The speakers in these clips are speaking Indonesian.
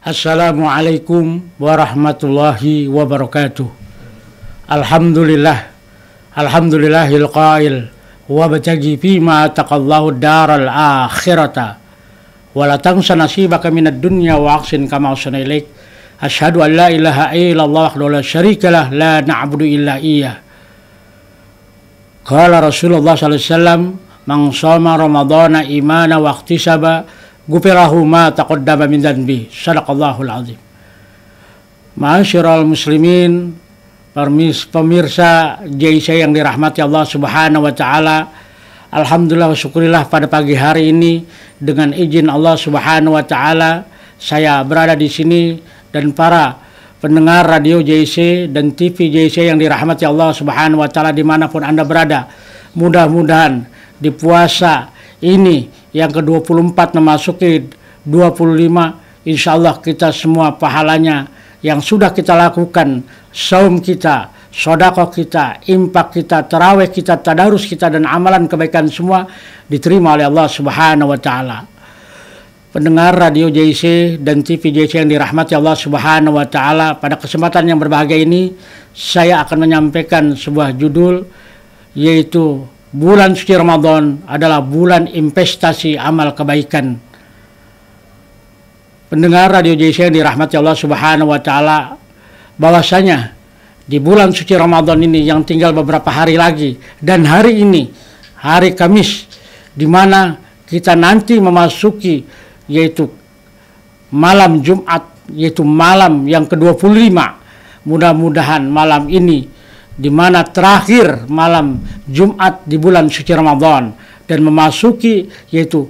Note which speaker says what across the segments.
Speaker 1: Assalamualaikum warahmatullahi wabarakatuh. Alhamdulillah. Alhamdulillahil qail wa bataji fi ma taqallahu daral akhirata wa la tansa nasibaka minad dunya wa aqsin kama usna ilaik asyhadu an la ilaha illallah wahdahu la syarika lah la na'budu illa iya. qala rasulullah sallallahu alaihi wasallam man shoma ramadhana imana wa ihtisaba gufirahu ma taqaddama min dhanbi sadaqallahul alazim Ma'asyiral muslimin permis pemirsa JC yang dirahmati Allah Subhanahu wa taala Alhamdulillah syukurillah pada pagi hari ini dengan izin Allah Subhanahu wa taala saya berada di sini dan para pendengar radio JC dan TV JC yang dirahmati Allah Subhanahu wa taala dimanapun Anda berada mudah-mudahan di puasa ini yang ke-24 memasuki 25 insya Allah kita semua pahalanya yang sudah kita lakukan saum kita sodako kita, impak kita, terawih kita, tadarus kita, dan amalan kebaikan semua diterima oleh Allah Subhanahu wa Ta'ala. Pendengar radio JC dan TV JC yang dirahmati Allah Subhanahu wa Ta'ala, pada kesempatan yang berbahagia ini, saya akan menyampaikan sebuah judul, yaitu bulan suci Ramadan adalah bulan investasi amal kebaikan. Pendengar Radio JC yang dirahmati Allah Subhanahu wa taala, bahwasanya di bulan suci Ramadan ini yang tinggal beberapa hari lagi dan hari ini hari Kamis di mana kita nanti memasuki yaitu malam Jumat yaitu malam yang ke-25. Mudah-mudahan malam ini di mana terakhir malam Jumat di bulan suci Ramadan dan memasuki yaitu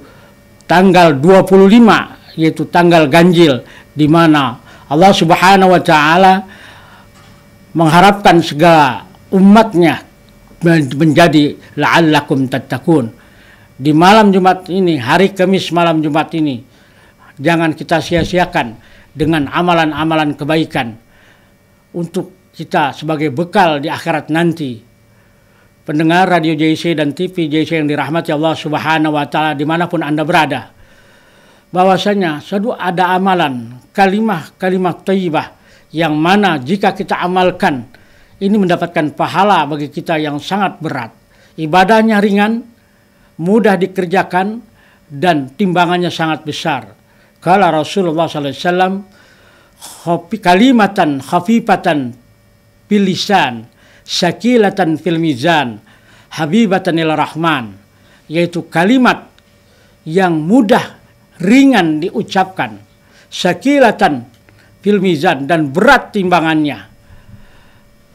Speaker 1: tanggal 25 yaitu tanggal ganjil di mana Allah Subhanahu wa taala mengharapkan segala umatnya menjadi la'allakum tattaqun. Di malam Jumat ini, hari Kamis malam Jumat ini, jangan kita sia-siakan dengan amalan-amalan kebaikan untuk kita sebagai bekal di akhirat nanti. Pendengar Radio JC dan TV JC yang dirahmati Allah Subhanahu wa taala dimanapun Anda berada. Bahwasanya selalu ada amalan, kalimah-kalimah thayyibah yang mana jika kita amalkan ini mendapatkan pahala bagi kita yang sangat berat. Ibadahnya ringan, mudah dikerjakan dan timbangannya sangat besar. Kala Rasulullah SAW kalimatan khafifatan bilisan syakilatan Filmizan, habibatan ila rahman yaitu kalimat yang mudah ringan diucapkan syakilatan Filmizan dan berat timbangannya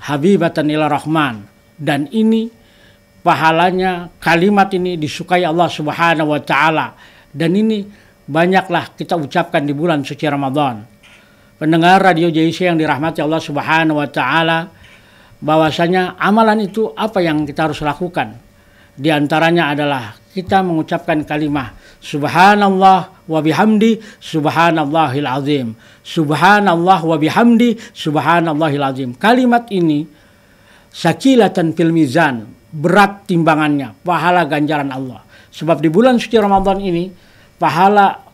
Speaker 1: habibatan ila rahman dan ini pahalanya kalimat ini disukai Allah Subhanahu wa taala dan ini banyaklah kita ucapkan di bulan suci Ramadan pendengar Radio JC yang dirahmati Allah Subhanahu wa taala bahwasanya amalan itu apa yang kita harus lakukan. Di antaranya adalah kita mengucapkan kalimat subhanallah wa bihamdi subhanallahil azim. Subhanallah wa bihamdi subhanallahil azim. Kalimat ini sakilatan fil mizan, berat timbangannya, pahala ganjaran Allah. Sebab di bulan suci Ramadan ini pahala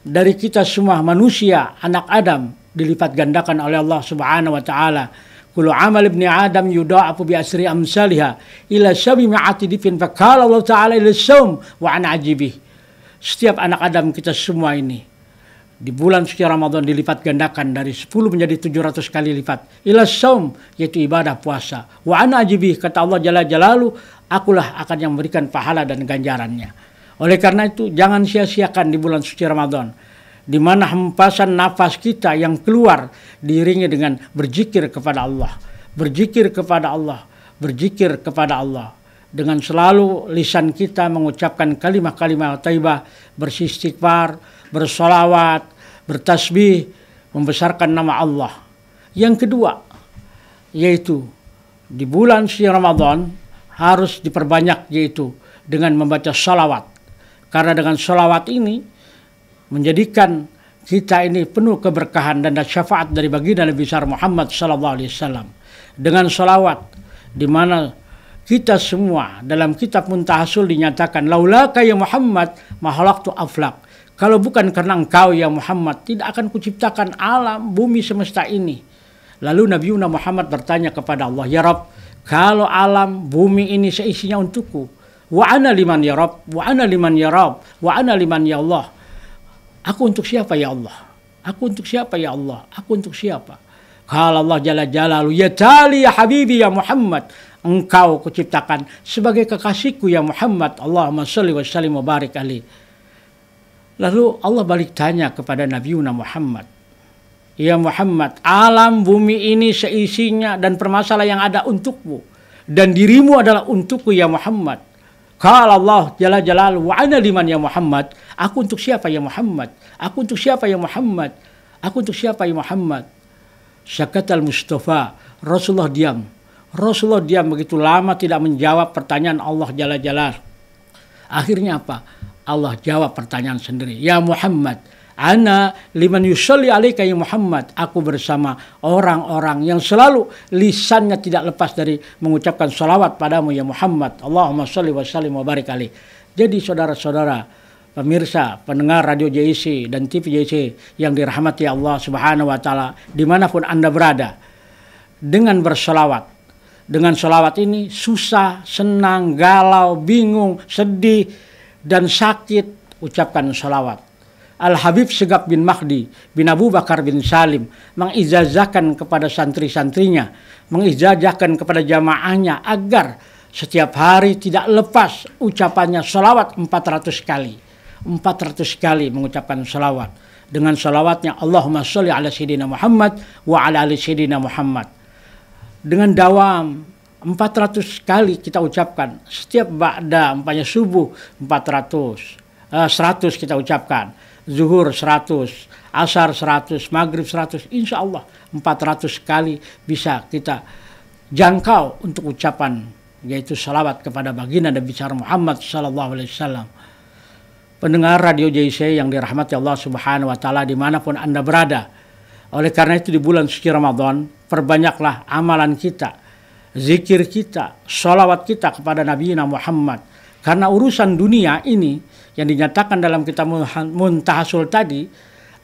Speaker 1: dari kita semua manusia anak Adam dilipat gandakan oleh Allah Subhanahu wa taala. Kulo amal ibni Adam yudha'afu bi asri amsalha ila syabi ma'ati difin fa qala Allah taala ila saum wa ana ajibih. Setiap anak Adam kita semua ini di bulan suci Ramadan dilipat gandakan dari 10 menjadi 700 kali lipat. Ila saum yaitu ibadah puasa. Wa ana ajibih kata Allah jalla jalalu, akulah akan yang memberikan pahala dan ganjarannya. Oleh karena itu jangan sia-siakan di bulan suci Ramadan di mana hempasan nafas kita yang keluar diiringi dengan berzikir kepada Allah, berzikir kepada Allah, berzikir kepada Allah. Dengan selalu lisan kita mengucapkan kalimat-kalimat taibah, bersistighfar, bersolawat, bertasbih, membesarkan nama Allah. Yang kedua, yaitu di bulan suci Ramadan harus diperbanyak yaitu dengan membaca salawat karena dengan sholawat ini menjadikan kita ini penuh keberkahan dan syafaat dari baginda Nabi besar Muhammad Sallallahu Alaihi Wasallam dengan sholawat di mana kita semua dalam kitab muntahasul dinyatakan laulaka ya Muhammad mahalak tu aflak kalau bukan karena engkau ya Muhammad tidak akan kuciptakan alam bumi semesta ini lalu Nabi Muhammad bertanya kepada Allah ya Rabb kalau alam bumi ini seisinya untukku Wa ana liman ya Rob, wa ana liman ya Rob, wa ana liman ya Allah. Aku untuk siapa ya Allah? Aku untuk siapa ya Allah? Aku untuk siapa? Kalau Allah jala jalalu ya tali ya habibi ya Muhammad. Engkau kuciptakan sebagai kekasihku ya Muhammad. Allahumma salli wa sallim wa barik ali. Lalu Allah balik tanya kepada Nabi Muhammad. Ya Muhammad, alam bumi ini seisinya dan permasalahan yang ada untukmu. Dan dirimu adalah untukku ya Muhammad. Kalau Allah jala jalal wa ana liman ya Muhammad. Aku untuk siapa ya Muhammad? Aku untuk siapa ya Muhammad? Aku untuk siapa ya Muhammad? Syakat al-Mustafa. Rasulullah diam. Rasulullah diam begitu lama tidak menjawab pertanyaan Allah jala jalal. Akhirnya apa? Allah jawab pertanyaan sendiri. Ya Muhammad Ana liman yusalli alaika ya Muhammad. Aku bersama orang-orang yang selalu lisannya tidak lepas dari mengucapkan salawat padamu ya Muhammad. Allahumma salli wa sallim wa barik alaih. Jadi saudara-saudara, pemirsa, pendengar Radio JIC dan TV JIC yang dirahmati Allah Subhanahu wa taala dimanapun Anda berada. Dengan bersolawat dengan solawat ini susah, senang, galau, bingung, sedih, dan sakit, ucapkan solawat. Al-Habib Segaf bin Mahdi bin Abu Bakar bin Salim mengijazahkan kepada santri-santrinya, mengijazahkan kepada jamaahnya agar setiap hari tidak lepas ucapannya selawat 400 kali. 400 kali mengucapkan selawat. Dengan selawatnya Allahumma sholli ala Sayyidina Muhammad wa ala ali Sayyidina Muhammad. Dengan dawam 400 kali kita ucapkan. Setiap ba'da, umpamanya subuh 400. 100 eh, kita ucapkan zuhur 100, asar 100, maghrib 100, insya Allah 400 kali bisa kita jangkau untuk ucapan yaitu salawat kepada baginda dan bicara Muhammad Sallallahu Alaihi Wasallam. Pendengar Radio JC yang dirahmati Allah Subhanahu Wa Taala dimanapun anda berada. Oleh karena itu di bulan suci Ramadan perbanyaklah amalan kita, zikir kita, sholawat kita kepada Nabi Muhammad. Karena urusan dunia ini yang dinyatakan dalam kitab muntahasul tadi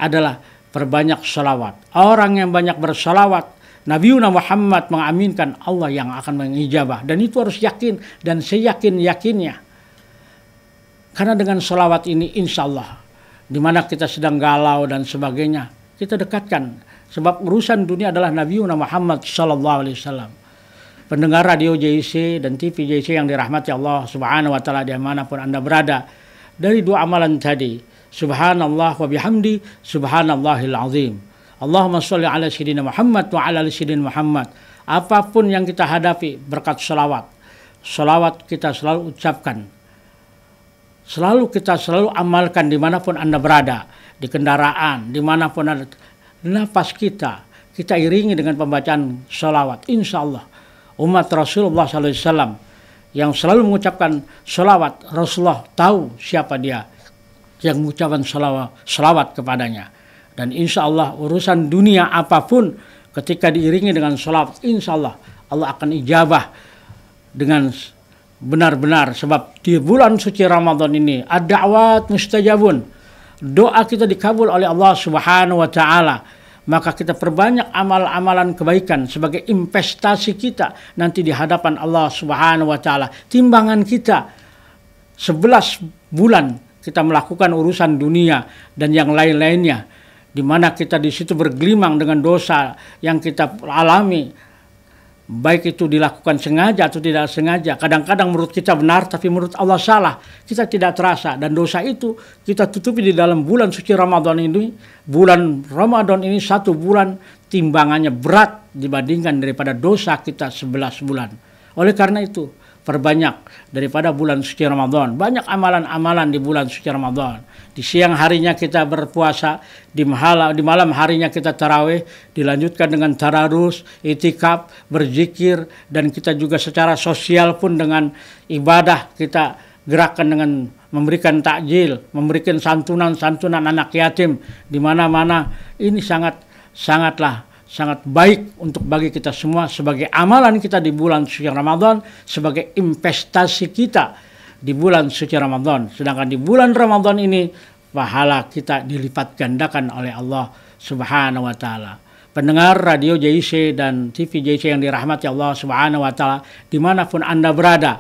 Speaker 1: adalah perbanyak salawat. Orang yang banyak bersalawat, Nabi Muhammad mengaminkan Allah yang akan mengijabah. Dan itu harus yakin dan seyakin-yakinnya. Karena dengan salawat ini insya Allah, di mana kita sedang galau dan sebagainya, kita dekatkan. Sebab urusan dunia adalah Nabi Muhammad Sallallahu Alaihi Wasallam pendengar radio JIC dan TV JIC yang dirahmati Allah Subhanahu wa taala dimanapun Anda berada dari dua amalan tadi. Subhanallah wa bihamdi, subhanallahil azim. Allahumma sholli ala sayyidina Muhammad wa ala sayyidina Muhammad. Apapun yang kita hadapi berkat selawat. Selawat kita selalu ucapkan. Selalu kita selalu amalkan dimanapun Anda berada. Di kendaraan, dimanapun ada. Nafas kita, kita iringi dengan pembacaan selawat. Insyaallah Umat Rasulullah SAW yang selalu mengucapkan salawat Rasulullah tahu siapa dia yang mengucapkan salawat, salawat kepadanya dan insya Allah urusan dunia apapun ketika diiringi dengan salawat insya Allah Allah akan ijabah dengan benar-benar sebab di bulan suci Ramadan ini ada awat mustajabun doa kita dikabul oleh Allah Subhanahu wa taala maka kita perbanyak amal-amalan kebaikan sebagai investasi kita nanti di hadapan Allah Subhanahu wa taala. Timbangan kita sebelas bulan kita melakukan urusan dunia dan yang lain-lainnya di mana kita di situ bergelimang dengan dosa yang kita alami baik itu dilakukan sengaja atau tidak sengaja. Kadang-kadang menurut kita benar, tapi menurut Allah salah. Kita tidak terasa dan dosa itu kita tutupi di dalam bulan suci Ramadan ini. Bulan Ramadan ini satu bulan timbangannya berat dibandingkan daripada dosa kita sebelas bulan. Oleh karena itu, perbanyak daripada bulan suci Ramadan. Banyak amalan-amalan di bulan suci Ramadan. Di siang harinya kita berpuasa, di, malam, di malam harinya kita tarawih, dilanjutkan dengan tararus, itikaf, berzikir, dan kita juga secara sosial pun dengan ibadah kita gerakan dengan memberikan takjil, memberikan santunan-santunan anak yatim di mana-mana. Ini sangat sangatlah sangat baik untuk bagi kita semua sebagai amalan kita di bulan suci Ramadan, sebagai investasi kita di bulan suci Ramadan. Sedangkan di bulan Ramadan ini pahala kita dilipat gandakan oleh Allah Subhanahu wa taala. Pendengar radio JIC dan TV JIC yang dirahmati Allah Subhanahu wa taala dimanapun Anda berada,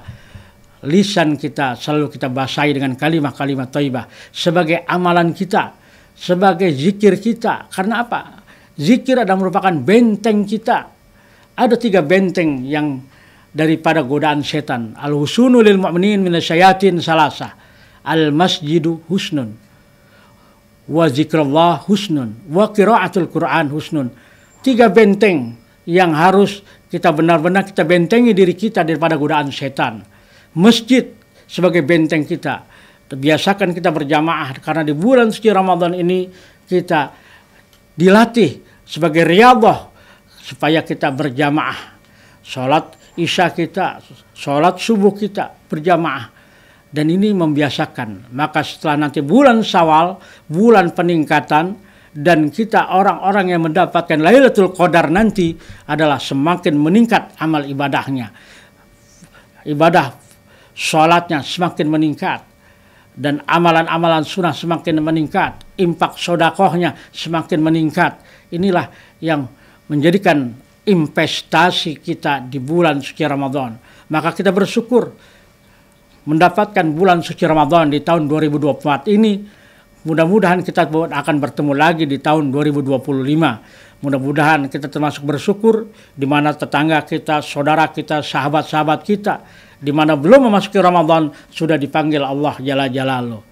Speaker 1: lisan kita selalu kita basahi dengan kalimat-kalimat thayyibah sebagai amalan kita, sebagai zikir kita. Karena apa? Zikir adalah merupakan benteng kita. Ada tiga benteng yang daripada godaan setan. Al-husunu lil mu'minin minasyayatin salasa. Al-masjidu husnun. Wa zikrullah husnun. Wa kiraatul Qur'an husnun. Tiga benteng yang harus kita benar-benar kita bentengi diri kita daripada godaan setan. Masjid sebagai benteng kita. Biasakan kita berjamaah karena di bulan suci Ramadan ini kita dilatih sebagai riadah supaya kita berjamaah. Sholat isya kita, sholat subuh kita berjamaah. Dan ini membiasakan. Maka setelah nanti bulan sawal, bulan peningkatan, dan kita orang-orang yang mendapatkan Lailatul Qadar nanti adalah semakin meningkat amal ibadahnya. Ibadah sholatnya semakin meningkat dan amalan-amalan sunnah semakin meningkat, impak sodakohnya semakin meningkat. Inilah yang menjadikan investasi kita di bulan suci Ramadan. Maka kita bersyukur mendapatkan bulan suci Ramadan di tahun 2024 ini Mudah-mudahan kita akan bertemu lagi di tahun 2025. Mudah-mudahan kita termasuk bersyukur di mana tetangga kita, saudara kita, sahabat-sahabat kita di mana belum memasuki Ramadan sudah dipanggil Allah Jalla Jalaluh.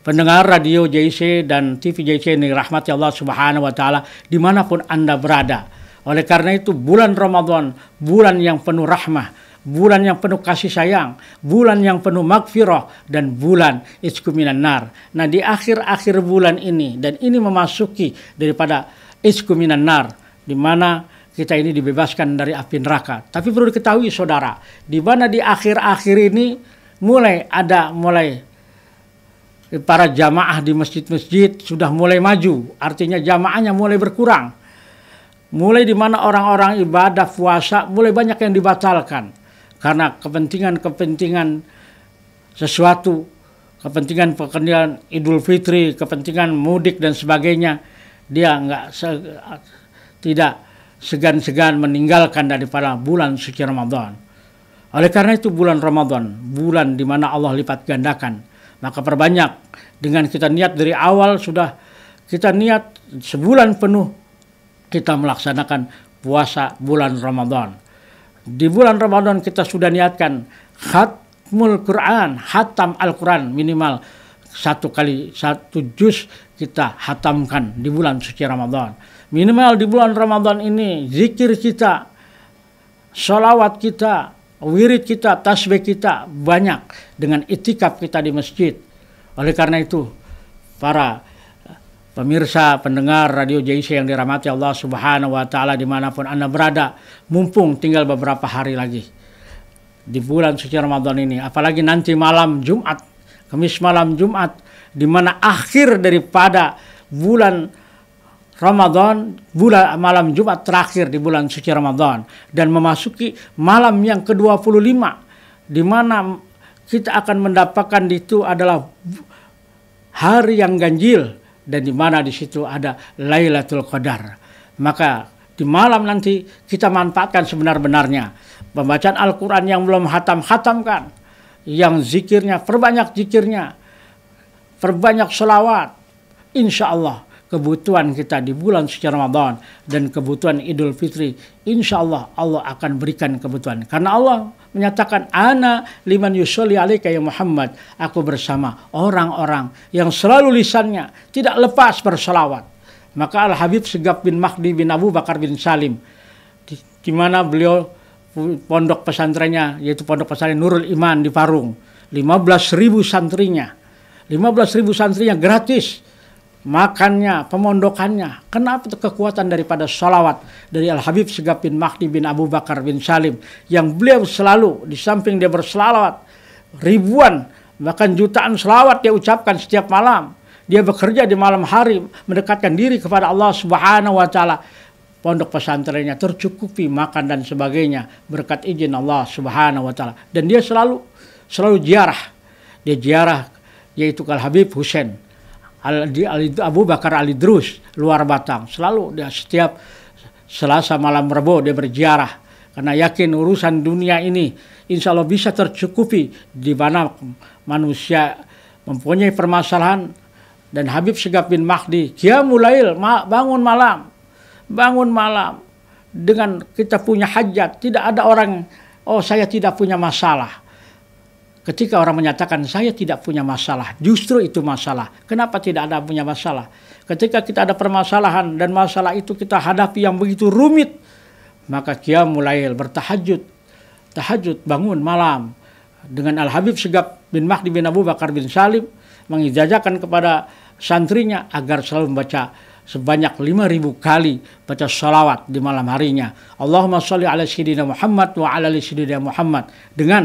Speaker 1: Pendengar radio JC dan TV JC ini ya Allah Subhanahu wa taala dimanapun Anda berada. Oleh karena itu bulan Ramadan, bulan yang penuh rahmah, bulan yang penuh kasih sayang, bulan yang penuh magfirah, dan bulan iskuminan nar. Nah di akhir-akhir bulan ini, dan ini memasuki daripada iskuminan nar, di mana kita ini dibebaskan dari api neraka. Tapi perlu diketahui saudara, di mana di akhir-akhir ini mulai ada mulai para jamaah di masjid-masjid sudah mulai maju, artinya jamaahnya mulai berkurang. Mulai di mana orang-orang ibadah puasa mulai banyak yang dibatalkan karena kepentingan-kepentingan sesuatu, kepentingan pekerjaan Idul Fitri, kepentingan mudik dan sebagainya, dia nggak se tidak segan-segan meninggalkan daripada bulan suci Ramadan. Oleh karena itu bulan Ramadan, bulan di mana Allah lipat gandakan, maka perbanyak dengan kita niat dari awal sudah kita niat sebulan penuh kita melaksanakan puasa bulan Ramadan di bulan Ramadan kita sudah niatkan khatmul Quran, hatam Al-Quran minimal satu kali satu juz kita hatamkan di bulan suci Ramadan. Minimal di bulan Ramadan ini zikir kita, sholawat kita, wirid kita, tasbih kita banyak dengan itikaf kita di masjid. Oleh karena itu, para pemirsa pendengar Radio JC yang dirahmati Allah Subhanahu wa taala dimanapun Anda berada, mumpung tinggal beberapa hari lagi di bulan suci Ramadan ini, apalagi nanti malam Jumat, Kamis malam Jumat di mana akhir daripada bulan Ramadan, bulan malam Jumat terakhir di bulan suci Ramadan dan memasuki malam yang ke-25 di mana kita akan mendapatkan itu adalah hari yang ganjil dan di mana di situ ada Lailatul Qadar. Maka di malam nanti kita manfaatkan sebenar-benarnya. Pembacaan Al-Quran yang belum hatam-hatamkan, yang zikirnya, perbanyak zikirnya, perbanyak selawat. Insya Allah kebutuhan kita di bulan suci Ramadan dan kebutuhan Idul Fitri, insya Allah Allah akan berikan kebutuhan. Karena Allah menyatakan ana liman yusholli alaika ya Muhammad aku bersama orang-orang yang selalu lisannya tidak lepas berselawat maka Al Habib Segaf bin Mahdi bin Abu Bakar bin Salim di, di mana beliau pondok pesantrennya yaitu pondok pesantren Nurul Iman di Parung 15.000 santrinya 15.000 santrinya gratis makannya, pemondokannya. Kenapa itu kekuatan daripada sholawat dari Al-Habib Segap bin Mahdi bin Abu Bakar bin Salim yang beliau selalu di samping dia berselawat ribuan bahkan jutaan selawat dia ucapkan setiap malam. Dia bekerja di malam hari mendekatkan diri kepada Allah Subhanahu wa taala. Pondok pesantrennya tercukupi makan dan sebagainya berkat izin Allah Subhanahu wa taala. Dan dia selalu selalu ziarah. Dia ziarah yaitu Al Habib Hussein Abu Bakar Ali Drus luar Batang selalu dia setiap Selasa malam Rebo dia berziarah karena yakin urusan dunia ini insya Allah bisa tercukupi di mana manusia mempunyai permasalahan dan Habib Segap bin Mahdi dia mulai bangun malam bangun malam dengan kita punya hajat tidak ada orang oh saya tidak punya masalah Ketika orang menyatakan saya tidak punya masalah, justru itu masalah. Kenapa tidak ada punya masalah? Ketika kita ada permasalahan dan masalah itu kita hadapi yang begitu rumit, maka kia mulai bertahajud. Tahajud, bangun malam. Dengan Al-Habib Segap bin Mahdi bin Abu Bakar bin Salim mengijajakan kepada santrinya agar selalu membaca sebanyak lima ribu kali baca salawat di malam harinya. Allahumma sholli ala sayyidina Muhammad wa ala ali Muhammad dengan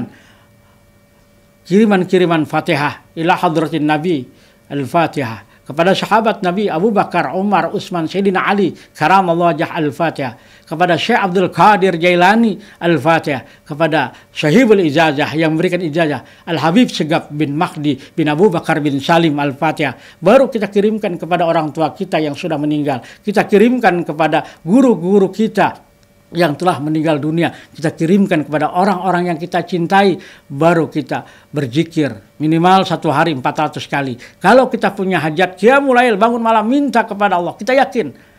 Speaker 1: kiriman-kiriman Fatihah ila hadratin Nabi Al-Fatihah kepada sahabat Nabi Abu Bakar, Umar, Utsman, Sayyidina Ali, karamallahu jah al-Fatihah. Kepada Syekh Abdul Qadir Jailani al-Fatihah. Kepada Syahibul Ijazah yang memberikan ijazah Al-Habib Segaf bin Mahdi bin Abu Bakar bin Salim al-Fatihah. Baru kita kirimkan kepada orang tua kita yang sudah meninggal. Kita kirimkan kepada guru-guru kita yang telah meninggal dunia kita kirimkan kepada orang-orang yang kita cintai baru kita berzikir minimal satu hari 400 kali kalau kita punya hajat dia mulai bangun malam minta kepada Allah kita yakin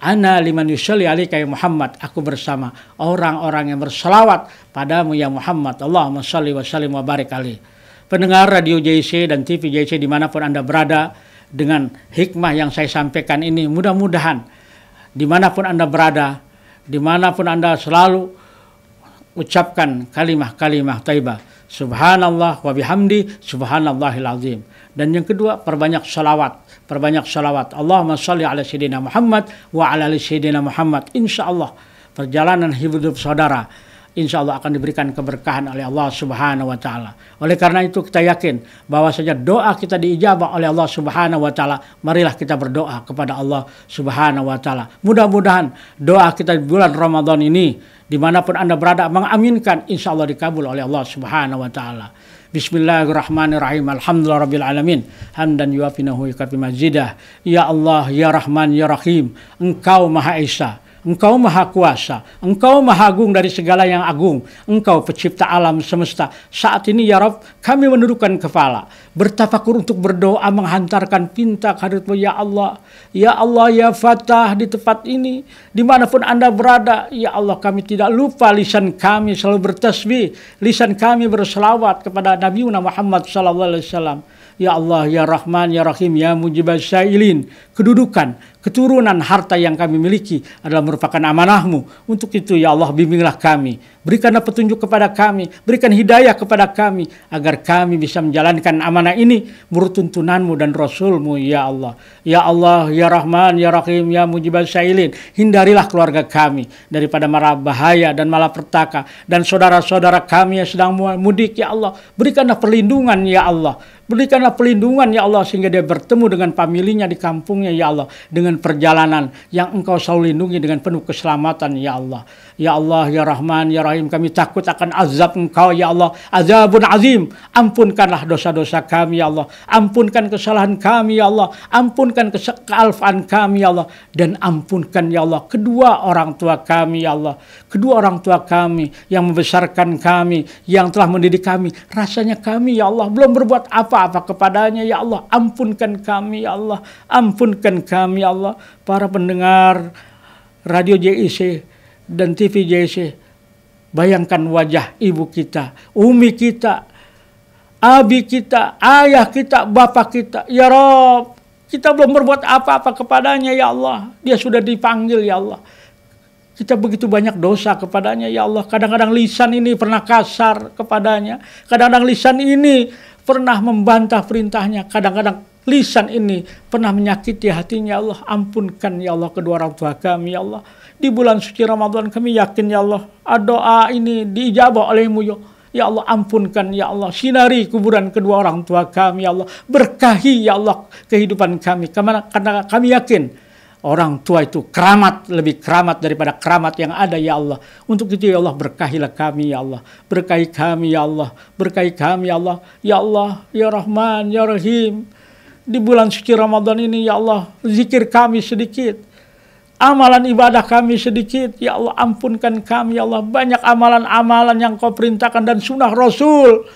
Speaker 1: Ana liman yusalli alaika ya Muhammad aku bersama orang-orang yang berselawat padamu ya Muhammad Allahumma shalli wa sallim wa barik alaih pendengar radio JC dan TV JC dimanapun Anda berada dengan hikmah yang saya sampaikan ini mudah-mudahan dimanapun Anda berada dimanapun Anda selalu ucapkan kalimah-kalimah taibah. Subhanallah wa bihamdi subhanallahil azim. Dan yang kedua, perbanyak salawat. Perbanyak salawat. Allahumma salli ala Sayyidina Muhammad wa ala ala Sayyidina Muhammad. InsyaAllah perjalanan hidup saudara insya Allah akan diberikan keberkahan oleh Allah Subhanahu wa taala. Oleh karena itu kita yakin bahwa saja doa kita diijabah oleh Allah Subhanahu wa taala. Marilah kita berdoa kepada Allah Subhanahu wa taala. Mudah-mudahan doa kita di bulan Ramadan ini dimanapun Anda berada mengaminkan insya Allah dikabul oleh Allah Subhanahu wa taala. Bismillahirrahmanirrahim. Alhamdulillah Hamdan yuafinahu yukafi mazidah. Ya Allah, ya Rahman, ya Rahim. Engkau Maha Esa Engkau maha kuasa, engkau maha agung dari segala yang agung, engkau pencipta alam semesta. Saat ini ya Rob, kami menundukkan kepala, bertafakur untuk berdoa menghantarkan pinta kehadiratmu ya Allah. Ya Allah ya Fatah di tempat ini, dimanapun Anda berada, ya Allah kami tidak lupa lisan kami selalu bertasbih, lisan kami berselawat kepada Nabi Muhammad SAW. Ya Allah, Ya Rahman, Ya Rahim, Ya Mujibah Syailin kedudukan, keturunan, harta yang kami miliki adalah merupakan amanahmu. Untuk itu ya Allah bimbinglah kami, berikanlah petunjuk kepada kami, berikan hidayah kepada kami, agar kami bisa menjalankan amanah ini menurut tuntunanmu dan Rasulmu ya Allah. Ya Allah, ya Rahman, ya Rahim, ya Mujibal sa'ilin. hindarilah keluarga kami daripada mara bahaya dan malapetaka dan saudara-saudara kami yang sedang mudik ya Allah, berikanlah perlindungan ya Allah, berikanlah perlindungan ya Allah sehingga dia bertemu dengan familinya di kampungnya ya Allah dengan perjalanan yang Engkau selalu lindungi dengan penuh keselamatan ya Allah Ya Allah, Ya Rahman, Ya Rahim, kami takut akan azab engkau, Ya Allah. Azabun azim, ampunkanlah dosa-dosa kami, Ya Allah. Ampunkan kesalahan kami, Ya Allah. Ampunkan kealfaan kami, Ya Allah. Dan ampunkan, Ya Allah, kedua orang tua kami, Ya Allah. Kedua orang tua kami yang membesarkan kami, yang telah mendidik kami. Rasanya kami, Ya Allah, belum berbuat apa-apa kepadanya, Ya Allah. Ampunkan kami, Ya Allah. Ampunkan kami, Ya Allah. Para pendengar, Radio JIC dan TV JC. Bayangkan wajah ibu kita, umi kita, abi kita, ayah kita, bapak kita. Ya Rob, kita belum berbuat apa-apa kepadanya ya Allah. Dia sudah dipanggil ya Allah. Kita begitu banyak dosa kepadanya ya Allah. Kadang-kadang lisan ini pernah kasar kepadanya. Kadang-kadang lisan ini pernah membantah perintahnya. Kadang-kadang lisan ini pernah menyakiti hatinya ya Allah ampunkan ya Allah kedua orang tua kami ya Allah di bulan suci Ramadan kami yakin ya Allah doa ini diijabah olehmu ya Ya Allah ampunkan ya Allah sinari kuburan kedua orang tua kami ya Allah berkahi ya Allah kehidupan kami karena, kami yakin orang tua itu keramat lebih keramat daripada keramat yang ada ya Allah untuk itu ya Allah berkahilah kami ya Allah berkahi kami ya Allah berkahi kami ya Allah ya Allah ya Rahman ya Rahim di bulan suci Ramadan ini ya Allah zikir kami sedikit amalan ibadah kami sedikit ya Allah ampunkan kami ya Allah banyak amalan-amalan yang kau perintahkan dan sunnah Rasul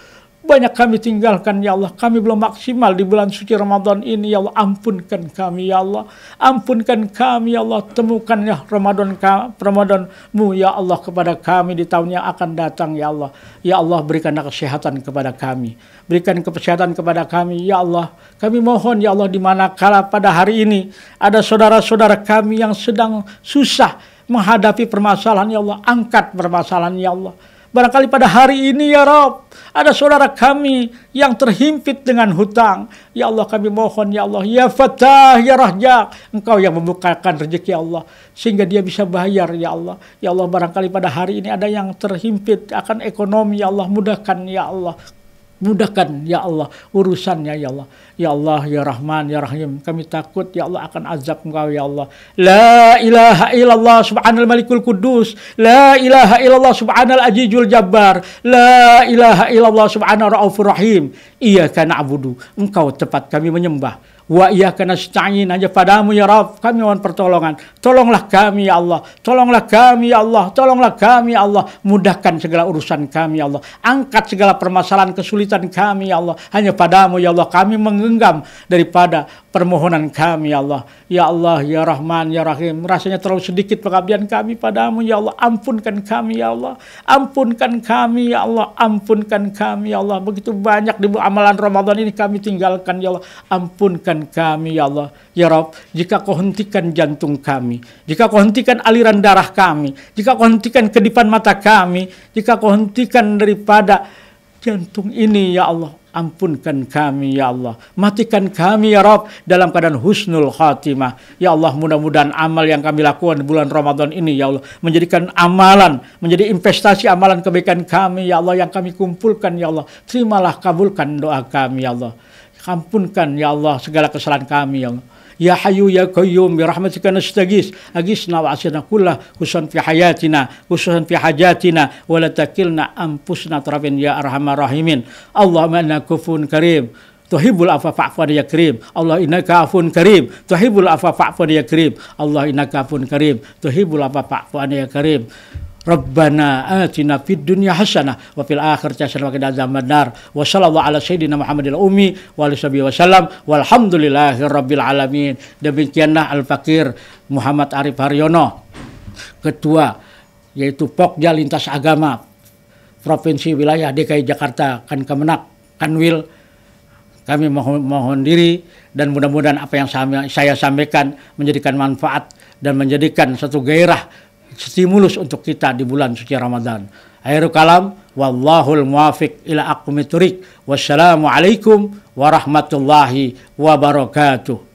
Speaker 1: banyak kami tinggalkan, Ya Allah. Kami belum maksimal di bulan suci Ramadan ini, Ya Allah. Ampunkan kami, Ya Allah. Ampunkan kami, Ya Allah. Temukan ya Ramadan, Ramadanmu, Ya Allah, kepada kami di tahun yang akan datang, Ya Allah. Ya Allah, berikanlah kesehatan kepada kami. Berikan kesehatan kepada kami, Ya Allah. Kami mohon, Ya Allah, di mana kala pada hari ini ada saudara-saudara kami yang sedang susah menghadapi permasalahan, Ya Allah. Angkat permasalahan, Ya Allah Barangkali pada hari ini ya Rob, ada saudara kami yang terhimpit dengan hutang. Ya Allah kami mohon ya Allah, ya Fatah, ya Rahjak, engkau yang membukakan rezeki Allah. Sehingga dia bisa bayar ya Allah. Ya Allah barangkali pada hari ini ada yang terhimpit akan ekonomi ya Allah, mudahkan ya Allah Mudahkan ya Allah urusannya ya Allah. Ya Allah ya Rahman ya Rahim. Kami takut ya Allah akan azab Engkau ya Allah. La ilaha illallah subhanal malikul kudus. La ilaha illallah subhanal ajijul jabbar. La ilaha illallah subhanal raufur rahim. Iyyaka na'budu. Engkau tepat kami menyembah Wa kena nasta'in aja padamu ya Rabb kami mohon pertolongan. Tolonglah kami ya Allah, tolonglah kami ya Allah, tolonglah kami ya Allah, mudahkan segala urusan kami ya Allah. Angkat segala permasalahan kesulitan kami ya Allah. Hanya padamu ya Allah kami menggenggam daripada permohonan kami ya Allah. Ya Allah ya Rahman ya Rahim, rasanya terlalu sedikit pengabdian kami padamu ya Allah. Ampunkan kami ya Allah. Ampunkan kami ya Allah, ampunkan kami ya Allah. Begitu banyak di amalan Ramadan ini kami tinggalkan ya Allah. Ampunkan hentikan kami ya Allah, ya Rob, jika kau hentikan jantung kami, jika kau hentikan aliran darah kami, jika kau hentikan kedipan mata kami, jika kau hentikan daripada jantung ini ya Allah, ampunkan kami ya Allah, matikan kami ya Rob dalam keadaan husnul khatimah. Ya Allah mudah-mudahan amal yang kami lakukan di bulan Ramadan ini ya Allah menjadikan amalan, menjadi investasi amalan kebaikan kami ya Allah yang kami kumpulkan ya Allah. Terimalah kabulkan doa kami ya Allah. Ampunkan ya Allah segala kesalahan kami ya Allah. Ya Hayyu ya Qayyum bi rahmatika nastagis agisna wa asina kullah khususan fi hayatina khususan fi hajatina wa la takilna anfusna tarafin ya arhamar rahimin Allahumma innaka kufun karim Tuhibul afa fa'fan ya karim. Allah innaka afun karim. Tuhibul afa fa'fan ya karim. Allah innaka afun karim. Tuhibul afa fa'fan ya karim. Rabbana atina fid dunya hasanah wa fil akhirati hasanah wa qina adzaban nar. Wa sallallahu ala sayyidina Muhammadil ummi wa alihi wa sallam walhamdulillahi rabbil alamin. Demikianlah Al Fakir Muhammad Arif Haryono ketua yaitu Pokja Lintas Agama Provinsi Wilayah DKI Jakarta kan Kemenak Kanwil kami mohon, mohon diri dan mudah-mudahan apa yang saya, saya sampaikan menjadikan manfaat dan menjadikan satu gairah stimulus untuk kita di bulan suci Ramadan. Akhirul kalam, wallahul muwafiq ila aqwamit Wassalamualaikum warahmatullahi wabarakatuh.